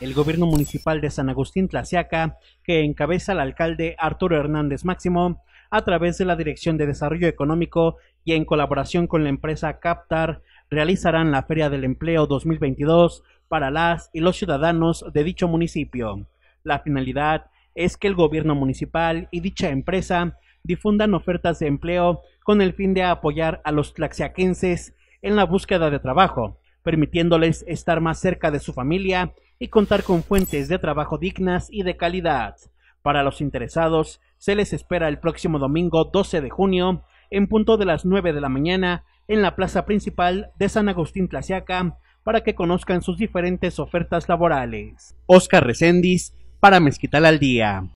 El gobierno municipal de San Agustín Tlaxiaca, que encabeza el alcalde Arturo Hernández Máximo, a través de la Dirección de Desarrollo Económico y en colaboración con la empresa Captar, realizarán la Feria del Empleo 2022 para las y los ciudadanos de dicho municipio. La finalidad es que el gobierno municipal y dicha empresa difundan ofertas de empleo con el fin de apoyar a los tlaxiaquenses en la búsqueda de trabajo, permitiéndoles estar más cerca de su familia y contar con fuentes de trabajo dignas y de calidad. Para los interesados, se les espera el próximo domingo 12 de junio, en punto de las 9 de la mañana, en la plaza principal de San Agustín Tlaciaca, para que conozcan sus diferentes ofertas laborales. Oscar Recendis, para Mezquital al Día.